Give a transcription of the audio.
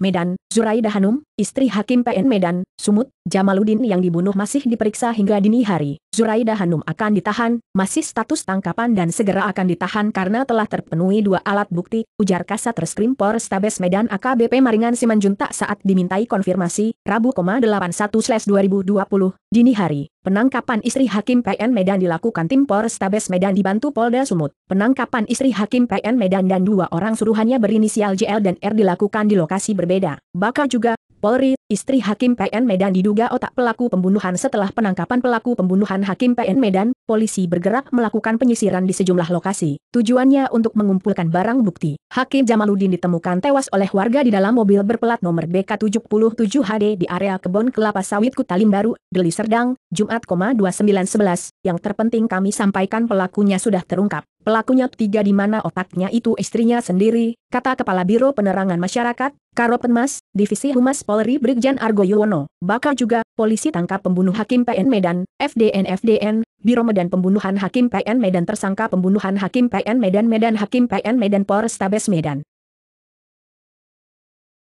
Medan, Zuraida Hanum, istri Hakim PN Medan, Sumut, Jamaludin yang dibunuh masih diperiksa hingga dini hari. Zuraida Hanum akan ditahan, masih status tangkapan dan segera akan ditahan karena telah terpenuhi dua alat bukti, ujar Kasat Reskrim Polrestabes Medan AKBP Maringan Simanjuntak saat dimintai konfirmasi, Rabu, 81/2020, dini hari. Penangkapan istri Hakim PN Medan dilakukan tim Polrestabes Medan dibantu Polda Sumut. Penangkapan istri Hakim PN Medan dan dua orang suruhannya berinisial JL dan R dilakukan di lokasi berbeda. Bakal juga Polri, istri Hakim PN Medan diduga otak pelaku pembunuhan setelah penangkapan pelaku pembunuhan Hakim PN Medan, polisi bergerak melakukan penyisiran di sejumlah lokasi. Tujuannya untuk mengumpulkan barang bukti. Hakim Jamaluddin ditemukan tewas oleh warga di dalam mobil berpelat nomor BK77 HD di area kebon kelapa sawit Kutalim Baru, Deli Serdang, Jumat, 2911. Yang terpenting kami sampaikan pelakunya sudah terungkap. Pelakunya tiga di mana otaknya itu istrinya sendiri, kata Kepala Biro Penerangan Masyarakat, Karo Penmas, Divisi Humas Polri Brigjen Argo Yuwono. Bakal juga, polisi tangkap pembunuh Hakim PN Medan, FDN FDN, Biro Medan Pembunuhan Hakim PN Medan tersangka pembunuhan Hakim PN Medan Medan Hakim PN Medan Polrestabes Medan.